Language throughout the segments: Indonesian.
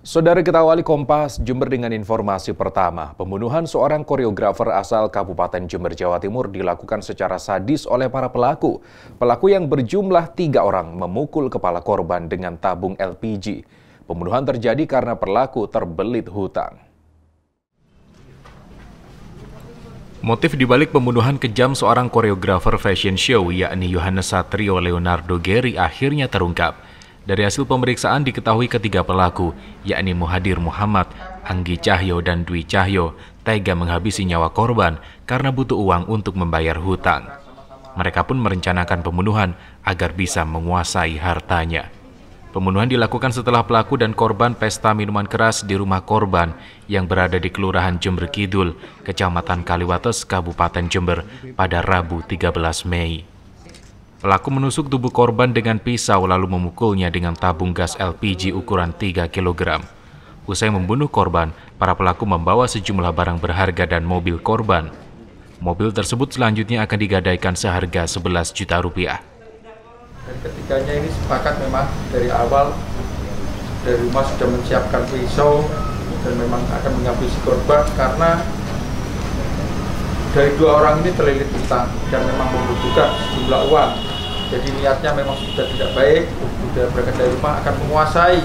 Saudara kita awali Kompas Jember dengan informasi pertama. Pembunuhan seorang koreografer asal Kabupaten Jember, Jawa Timur dilakukan secara sadis oleh para pelaku. Pelaku yang berjumlah tiga orang memukul kepala korban dengan tabung LPG. Pembunuhan terjadi karena pelaku terbelit hutang. Motif dibalik pembunuhan kejam seorang koreografer fashion show yakni Yohanes Satrio Leonardo Geri akhirnya terungkap. Dari hasil pemeriksaan diketahui ketiga pelaku, yakni Muhadir Muhammad, Anggi Cahyo, dan Dwi Cahyo, tega menghabisi nyawa korban karena butuh uang untuk membayar hutang. Mereka pun merencanakan pembunuhan agar bisa menguasai hartanya. Pembunuhan dilakukan setelah pelaku dan korban pesta minuman keras di rumah korban yang berada di Kelurahan Jember Kidul, Kecamatan Kaliwates, Kabupaten Jember pada Rabu 13 Mei. Pelaku menusuk tubuh korban dengan pisau lalu memukulnya dengan tabung gas LPG ukuran 3 kg. Usai membunuh korban, para pelaku membawa sejumlah barang berharga dan mobil korban. Mobil tersebut selanjutnya akan digadaikan seharga 11 juta rupiah. Dan ketiganya ini sepakat memang dari awal dari rumah sudah menyiapkan pisau dan memang akan menghabisi korban karena dari dua orang ini terlilit utang dan memang membutuhkan sejumlah uang jadi niatnya memang sudah tidak baik sudah berangkat dari rumah akan menguasai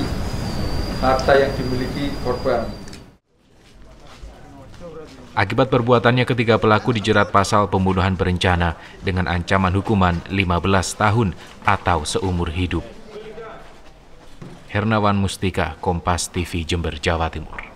harta yang dimiliki korban Akibat perbuatannya ketiga pelaku dijerat pasal pembunuhan berencana dengan ancaman hukuman 15 tahun atau seumur hidup. Hernawan Mustika, Kompas TV Jember, Jawa Timur.